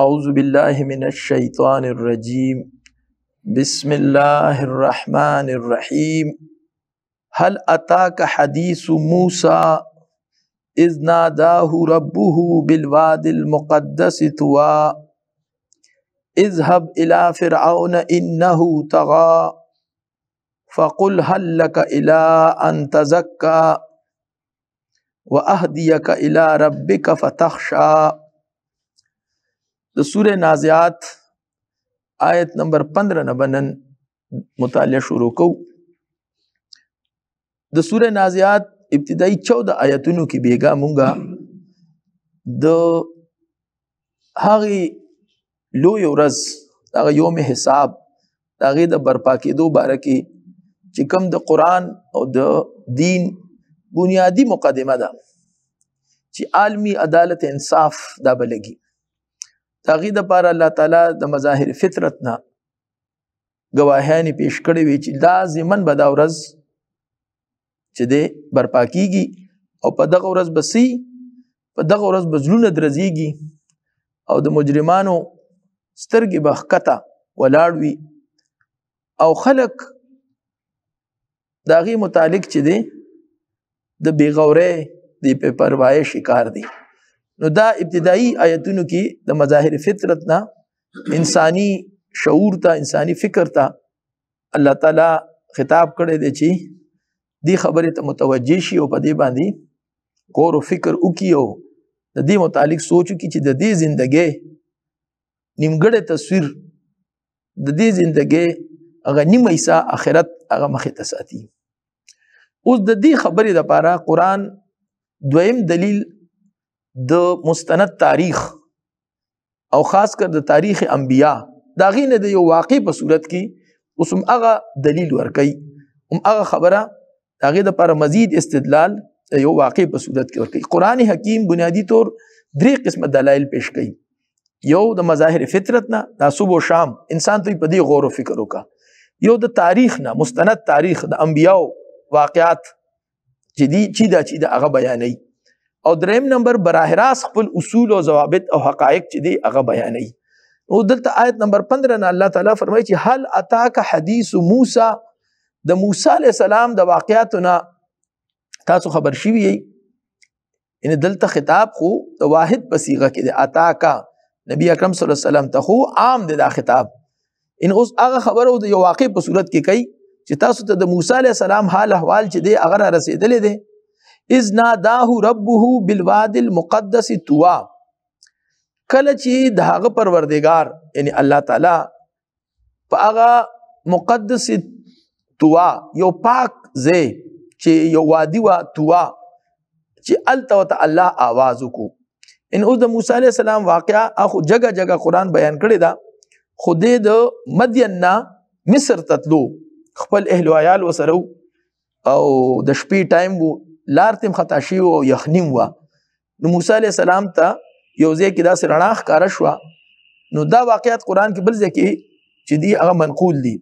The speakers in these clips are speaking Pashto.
اعوذ باللہ من الشیطان الرجیم بسم اللہ الرحمن الرحیم هل اتاک حدیث موسہ اذ ناد ربه بالواد المقدس اذهب الى فرعون انه طغا فقل هل لك الى ان کا علا رب کا فتقشہ د سوره نازعات آیت نمبر 15 نه بنن مطالعه شروع کو د سوره نازعات ابتدایي 14 آیتونو کې بیګا مونږه د هغه لوی ورځ هغه یوم حساب هغه د برپا کېدو باره کې چې کوم د قران او د دین بنیادی مقدمه ده چې عالمی عدالت انصاف دا بلګي تاغی د پاره الله تعالی د مظاهر فطرت نه گواهان پیش کړي وی چې لازمن به دا ورځ چې دې برپا کیږي او په دغه ورځ بسي په دغه ورځ بزلون درځيږي او د مجرمانو سترګې بخکتا ولاړ وي او خلق داغي متعلق چې دي د بیغورې د بے پروايي شکار دي نو دا ابتدایي آیتونو کې د مظاهر فطرت نه انساني شعور ته انساني فکر ته الله تعالی خطاب کړی دی چې دی خبره ته متوجه شي او په دې باندې غور او فکر وکيو د دې متعلق سوچ وکي چې د دې ژوندګي نیمګړې تصویر د دې ژوندګي هغه نیمه حصہ آخرت هغه مخې ته ساتي اوس د دې خبرې لپاره قران دویم دلیل د مستند تاریخ او خاص کر د تاریخ انبیا دا غینه د یو واقع په صورت کې اوس هم هغه دلیل ورکي هم هغه خبره هغه د پر مزید استدلال یو واقع په صورت کې ورکي قران حکیم بنیادی طور درې قسمه دلایل پیش کړي یو د مظاهر فطرت نه د صبح او شام انسان ته په دې غور او فکر وکړه یو د تاریخ نه مستند تاریخ د انبیاو واقعات چې دی چې دا چې دا هغه بیانوي او دریم نمبر براه راست خپل اصول او ضوابط او حقایق چې دی هغه بیانوي نو دلته آیت نمبر 15 نه الله تعالی فرمایي چې هل اتاک حدیث موسی د موسی علی السلام د واقعاتنا تاسو خبر شوی یعنی دلته خطاب خو د واحد بصیغه کې دی اتاکا نبی اکرم صلی الله علیه وسلم ته خو عام دی دا خطاب ان اوس هغه خبر او د یو واقع په صورت کې کوي چې تاسو ته د موسی علی السلام حال احوال چې دی هغه را رسیدلې دی اذ ناداه ربه بالواد المقدس طوا کله چې د هغه پروردگار یعنی الله تعالی په هغه مقدس طوا یو پاک ځای چې یو وادي وا طوا چې التوت الله आवाज وکړو ان اوس د موسی علی السلام واقعا اخو جگہ جگہ قران بیان کړی دا خوده د مدین نه مصر تتلو خپل اهل عیال وسرو او د شپې ټایم وو لار تیم خطا شي او یخنیم و نو موسی علی السلام ته یو ځای کې داسې رڼا ښکار شو نو دا واقعیت قران کې بل ځای کې چې دی هغه منقول دي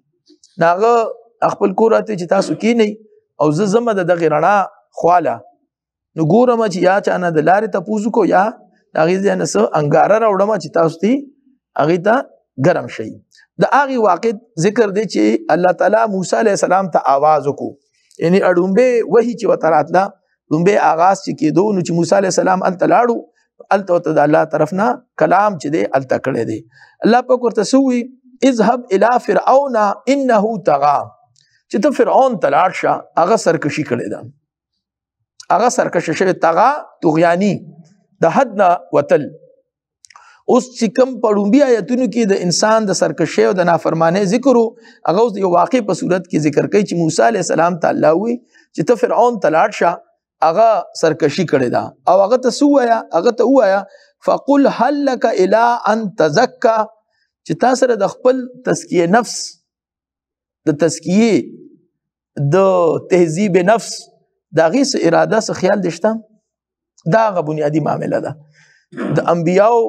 ناغه خپل کور ته چې تاسو کې نه او زه زمه د دغه رڼا خواله نو ګورم چې یا چانه د لارې ته پوزو کو یا هغه ځنه سو انګاره راوړم چې تاسو تی هغه ته ګرم شي د هغه واقع ذکر دی چې الله تعالی موسی علی السلام ته आवाज وکړو یعنی اړومبه وحی چې وته راتله لومبه آغاز چې کېدو نو چې موسی عليه السلام ان تلاړو الته ته د الله طرف نه کلام چې دی الته کړی دی الله پاک ورته سوي اذهب الى فرعون انه طغى چې ته فرعون تلاړ شه هغه سرکشي کړی ده هغه سرکشه شوی طغى طغیانی د حد نه وتل اوس چې کوم پړومبي آیتونو کې د انسان د سرکشي او د نافرمانۍ ذکر وو هغه اوس یو واقع په صورت کې ذکر کوي چې موسی عليه السلام ته الله وی چې ته فرعون تلاړ شه هغه سرکشي کړي دا او هغه ته سو وایا هغه ته وایا فقل هل لك الى ان تزكى چې تاسو سره د خپل تزکیه نفس د تزکیه د تهذیب نفس دا غي اراده سره خیال دشتم دا غو بنیادی معاملې ده د انبیاو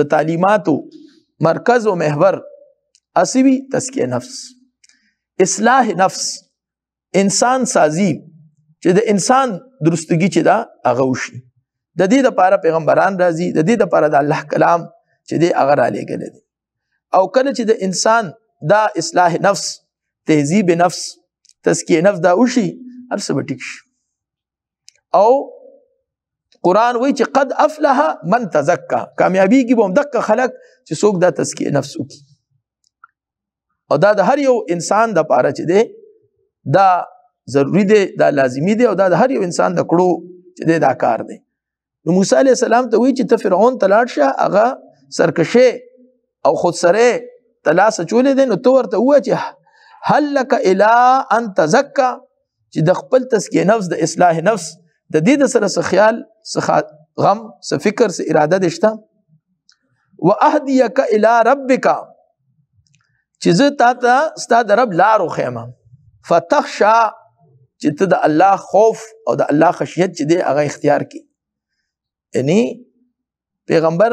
د تعلیماتو مرکز او محور اسوي تزکیه نفس اصلاح نفس انسان سازی چې د انسان درستګي چې دا هغه وشي د دې لپاره پیغمبران راځي د دې لپاره د الله کلام چې دې هغه را لېږل دي او کله چې د انسان دا اصلاح نفس تهذیب نفس تزکیه نفس دا وشي هر څه به ټیک شي او قران وای چې قد افلح من تزکا کامیابی کی بوم دک خلق چې څوک د تزکیه نفس وکي او دا د هر یو انسان د پاره چې دی دا ضروری دی دا لازمی دی او دا د هر یو انسان د کړو چې دی دا کار دی نو موسی علی السلام ته وی چې ته فرعون تلاړ شه هغه سرکشه او خود سره تلاس چولې دی نو تو ورته وای چې هل لك الا ان تزکا چې د خپل تزکیه نفس د اصلاح نفس د دې د سره څه خیال څه غم څه فکر څه اراده دشته واهديك الى ربك چې زه تا ته ستا د رب لار وخېما فتخشى چې ته د الله خوف او د الله خشیت چې دی هغه اختیار کی یعنی پیغمبر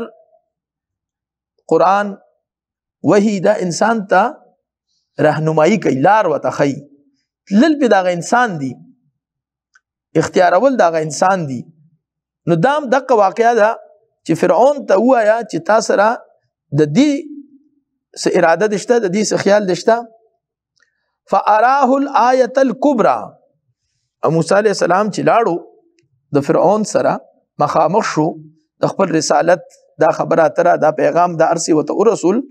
قران وحی دا انسان ته راهنمایي کوي لار وتخی لل په دا انسان دی اختیارول دا انسان دی نو دام دغه واقعیا ده چې فرعون ته وایا چې تا سره د دې س اراده دشته د دې س خیال دشته فاراه الايه الكبرى موسی عليه السلام چې لاړو د فرعون سره مخامخ شو د خپل رسالت دا خبره تر دا پیغام دا ارسی وته رسول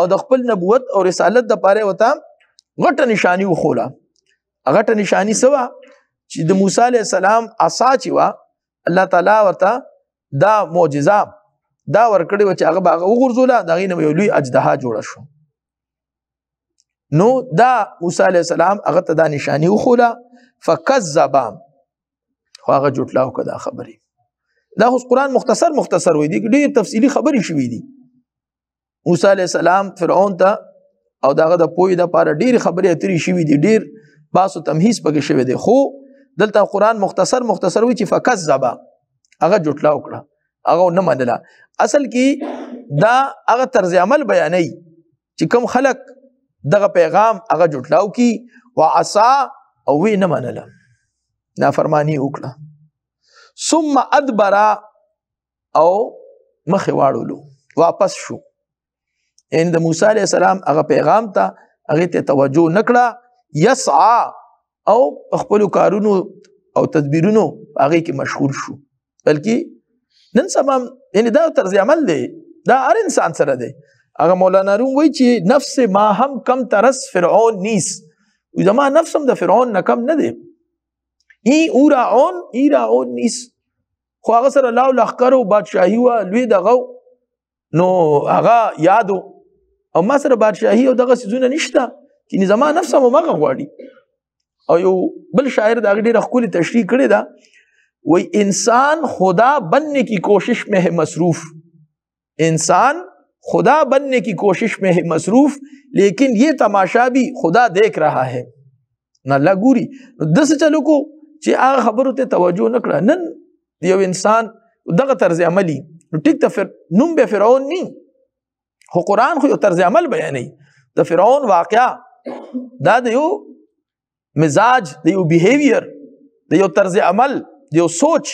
او د خپل نبوت او رسالت د پاره وته غټه نشانی وخوله غټه نشانی سوا چې د موسی علی السلام عصا چې وا الله تعالی ورته دا معجزه دا ورکړې و چې هغه باغ وغورځوله دا غینه یو لوی اجدها جوړ شو نو دا موسی علی السلام هغه ته دا نشانی وخوله فکذب خو هغه جټلاو کدا خبرې دا خو قرآن مختصر مختصر وې دي ډېر تفصیلی خبرې شوې دي موسی علی السلام فرعون ته او داغه د پوی د پاره ډېر خبرې اترې شوې دي ډېر باسو تمهیز پکې شوې دي خو دلته قران مختصر مختصر وی چې فکذب هغه جټلا وکړه هغه نه منله اصل کې دا هغه طرز عمل بیانې چې کم خلق دغه پیغام هغه جټلاو کی وعصا او وی نه منله نافرمانی وکړه ثم ادبر او مخې واړولو واپس شو ان د موسی علی السلام هغه پیغام ته هغه ته توجه نکړه یسعى او خپل کارونو او تدبیرونو هغه کې مشغول شو بلکې نن سبا یعنی دا طرز عمل دی دا هر انسان سره دی هغه مولانا روم وایي چې نفس ما هم کم ترس فرعون نیس وي زما نفس هم د فرعون نه کم نه دی ای او راعون ای راعون نیس خو هغه سره لاو لخر او بادشاهي وا لوی دغه نو هغه یادو او ما سره بادشاهي او دغه سيزونه نشته چې زما نفس مو مغه غواړي او یو بل شاعر دا ډیره ښکلې تشریح کړې ده وای انسان خدا بننے کی کوشش میں ہے مصروف انسان خدا بننے کی کوشش میں ہے مصروف لیکن یہ تماشا بھی خدا دیکھ رہا ہے نه الله ګوري دس چلو کو چې هغه خبرو ته توجه نکړه نن یو انسان دغه طرز عملی نو ټیک ته فر نوم به فرعون نی خو قران خو یو طرز عمل بیانې د فرعون واقعا دا د یو مزاج د یو بیهیویر د یو طرز عمل د یو سوچ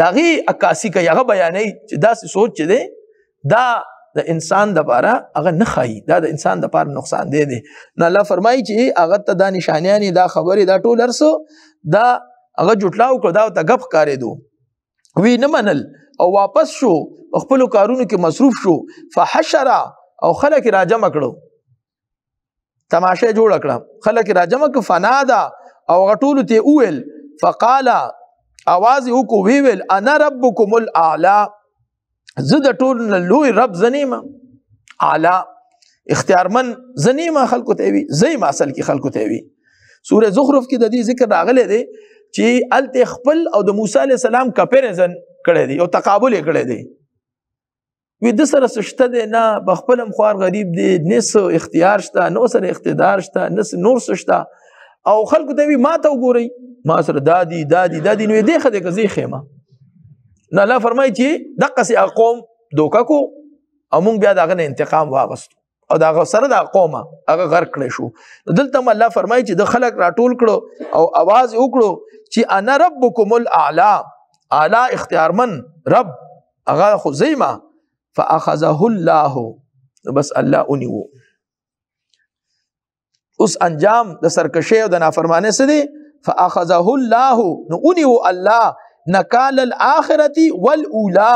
دا غي عکاسی کوي هغه بیانې چې دا سوچ چې دی دا د انسان د پاره هغه نه خایي دا د انسان د پاره نقصان دی دی نه الله فرمایي چې هغه ته دا نشانیانی دا خبرې دا ټول ارسو دا هغه جټلاو کړ دا ته غف کارې دو وی نه منل او واپس شو خپل کارونو کې مصروف شو فحشر او خلک را جمع کړو تماشه جوړ کړه خلک راجمع ک فنا دا او غټول ته اویل فقال اواز یو کو ویل انا ربکم الاعلى زد ټول لوی رب زنیما اعلی اختیارمن زنیما خلکو ته وی زیم اصل کې خلکو ته وی سوره زخرف کې د دې ذکر راغلی دی چې الته خپل او د موسی علی السلام کپریزن کړی دی او تقابل کړی دی وې د سره شته دی نه بخپلم خوار غریب دی نس اختیار شته نو سره اقتدار شته نس نور شته او خلکو ته وی ما ته وګورئ ما سره دادی دادی دادی نو دې خدای کزي خېما نه الله فرمایي چې دغه سي قوم دوکا کو او موږ بیا دغه انتقام واغستو او دغه سره د قومه هغه غر کړی شو دلته الله فرمایي چې د خلک راټول کړو او आवाज وکړو چې انا ربکم الاعلى اعلی اختیارمن رب هغه خو زیمه فاخذه الله بس الله اونیو اوس انجام د سرکشه او د نافرمانه څه دی فاخذه الله نو اونیو الله نکال الاخرتی والاولا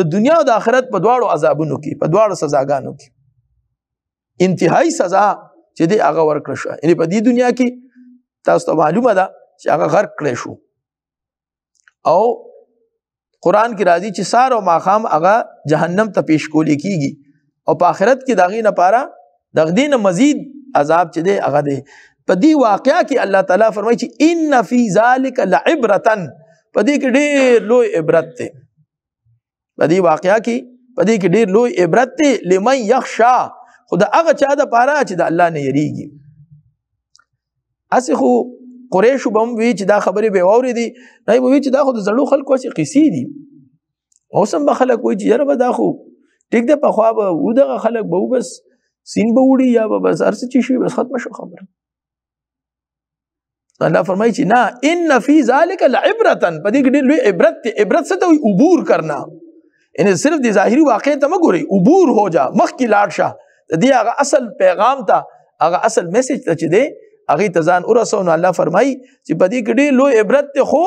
د دنیا او د آخرت په دواړو عذابونو کې په دواړو سزاګانو کې انتهایی سزا چې دی هغه ورکړ شو یعنی په دې دنیا کې تاسو ته معلومه ده چې هغه غرق کړی شو او قران کې راځي چې سار او ماخام هغه جهنم ته پیش کولې کیږي او په آخرت کې داغې نه پاره دغدي نه مزید عذاب چې دی هغه دی په دې واقعیا کې الله تعالی فرمایي چې ان فی ذلک لعبرتن په دې کې ډېر لوی عبرت دی په دې واقعیا کې په دې کې ډېر لوی عبرت دی لمن یخشا خدا هغه چا د پاره چې د الله نه یریږي اسی خو قریش وبم وی چې دا خبره به ووري دي نه وی چې دا خو د زړو خلکو څخه قصې دي اوس هم خلک وی چې یره به دا خو ټیک ده په خوا به ودغه خلک به بس سین به وړي یا به بس ارڅ چی شي بس ختم شو خبره الله فرمایي چې نه ان فی ذلک العبره په دې کې لوی عبرت ته عبرت څه ته عبور کرنا ان صرف د ظاهری واقع ته مګوري عبور هو جا مخ کی لاړ شه د دې هغه اصل پیغام ته هغه اصل میسج ته چې دی هغه ته ځان ورسو نو الله فرمای چې په دې کې ډېر لوی عبرت ته خو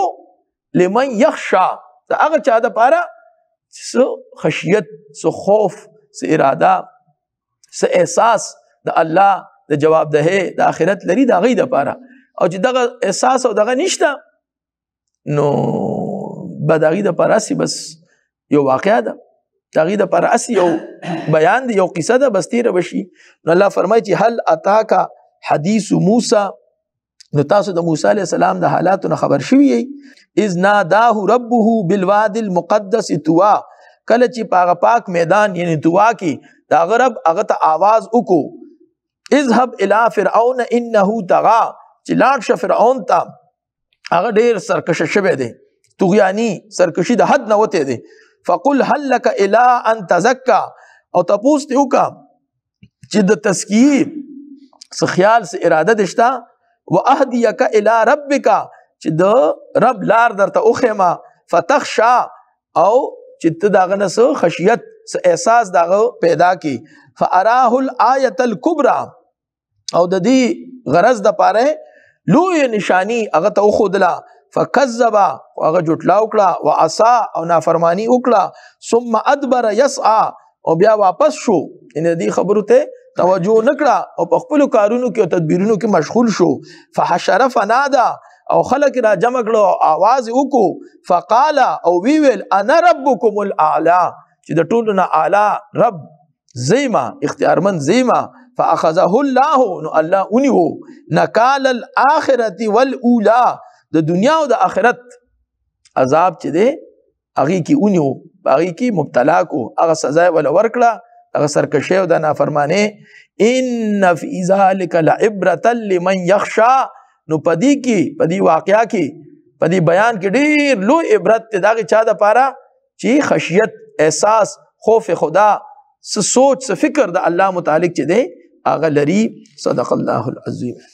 لمن یخشا دا هغه چا د پاره سو خشیت سو خوف سو اراده سو احساس د الله د جواب ده د اخرت لري دا غي د پاره او چې دغه احساس او دغه نشته نو بدغی د پاره سي بس یو واقعا ده دغه د پاره اسی یو بیان دی یو قصه ده بس تیر بشي نو الله فرمایي چې هل اتاکا حدیث موسی نو تاسو د موسی علی السلام د حالاتو نه خبر شوی از ناداه ربه بالواد المقدس توا کله چې پاغه پاک میدان یعنی توا کې دا غرب هغه ته आवाज وکړو اذهب الى فرعون انه طغى چې لاړ شه فرعون ته هغه ډیر سرکش شوی دی تغیانی سرکشی د حد نه وته دی فقل هل لك الى ان تزكى او تاسو ته چې د تزکیه څه خیال څه اراده دشتا واهديك الى ربك چې د رب لار درته اوخما فتخشا او چې ته داغه نه سو خشیت سو احساس داغه پیدا کی فاراه الايه الكبرى او د دې غرض د پاره لوی نشانی هغه ته خودلا فکذب هغه جټلا وکړه وعصا او نافرمانی وکړه ثم ادبر يسعى او بیا واپس شو ان دې خبرو ته توجه نکړه او په خپل کارونو کې او تدبیرونو کې مشغول شو فحشر فنادا او خلک را جمع کړو आवाज وکړو فقال او وی ویل انا ربکم الاعلى چې د ټولو نه اعلی رب زیما اختیارمن زیما فاخذه الله نو الله اونیو نکال الاخرت والاولى د دنیا او د آخرت عذاب چې دی هغه کې اونیو هغه کې مبتلا کو هغه سزا ول ورکړه دغه سرکشی او د نافرمانی ان فی ذلک لعبرۃ لمن یخشا نو پدی کی پدی واقعیا کی پدی بیان کې ډیر لو عبرت ته داغه چا د پاره چې خشیت احساس خوف خدا سوچ سو فکر د الله متعلق چي دی اغه لري صدق الله العظیم